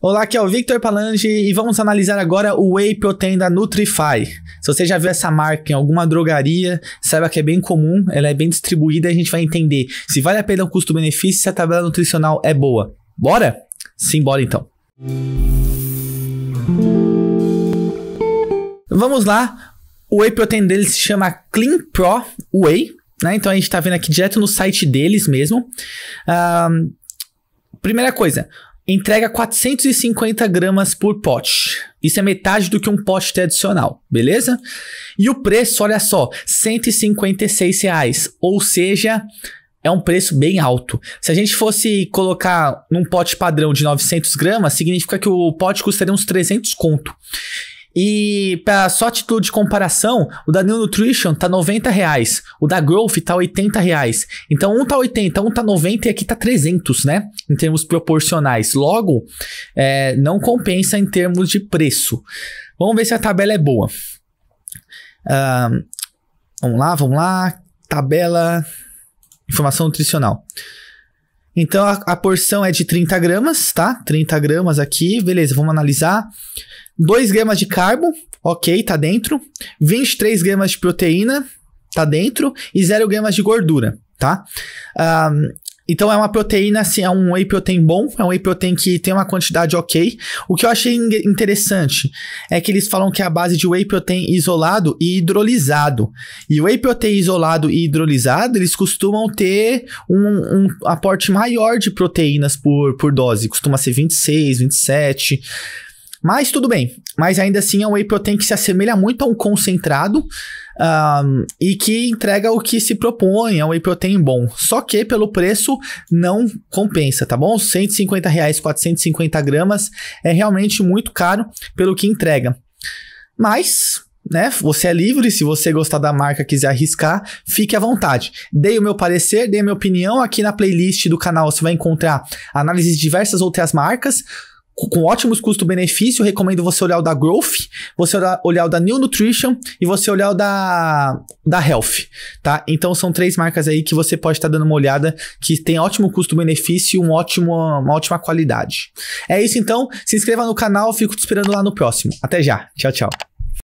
Olá, aqui é o Victor Palange e vamos analisar agora o Whey Protein da Nutrify. Se você já viu essa marca em alguma drogaria, saiba que é bem comum, ela é bem distribuída e a gente vai entender se vale a pena o custo-benefício se a tabela nutricional é boa. Bora? Simbora então. Vamos lá. O Whey Protein dele se chama Clean Pro Whey, né? Então a gente está vendo aqui direto no site deles mesmo. Um, primeira coisa, entrega 450 gramas por pote. Isso é metade do que um pote tradicional, beleza? E o preço, olha só, 156 reais, ou seja, é um preço bem alto. Se a gente fosse colocar num pote padrão de 900 gramas, significa que o pote custaria uns 300 conto. E para só título de comparação, o da New Nutrition tá 90 reais, o da Growth tá 80 reais. Então um tá 80, um tá 90 e aqui tá 300, né? Em termos proporcionais. Logo, é, não compensa em termos de preço. Vamos ver se a tabela é boa. Uh, vamos lá, vamos lá. Tabela, informação nutricional. Então a, a porção é de 30 gramas, tá? 30 gramas aqui, beleza, vamos analisar. 2 gramas de carbo, ok, tá dentro. 23 gramas de proteína, tá dentro. E 0 gramas de gordura, tá? Um, então é uma proteína, assim, é um whey protein bom, é um whey protein que tem uma quantidade ok. O que eu achei interessante é que eles falam que é a base de whey protein isolado e hidrolisado. E whey protein isolado e hidrolisado, eles costumam ter um, um aporte maior de proteínas por, por dose, costuma ser 26, 27. Mas tudo bem. Mas ainda assim é um whey protein que se assemelha muito a um concentrado um, e que entrega o que se propõe, é um whey protein bom. Só que pelo preço não compensa, tá bom? 150 reais, 450 gramas é realmente muito caro pelo que entrega. Mas né? Você é livre, se você gostar da marca, quiser arriscar, fique à vontade. Dei o meu parecer, dei a minha opinião. Aqui na playlist do canal você vai encontrar análises de diversas outras marcas com ótimos custo-benefício, recomendo você olhar o da Growth, você olhar o da New Nutrition e você olhar o da, da Health, tá? Então são três marcas aí que você pode estar tá dando uma olhada que tem ótimo custo-benefício e um ótimo, uma ótima qualidade. É isso então, se inscreva no canal, fico te esperando lá no próximo. Até já, tchau, tchau.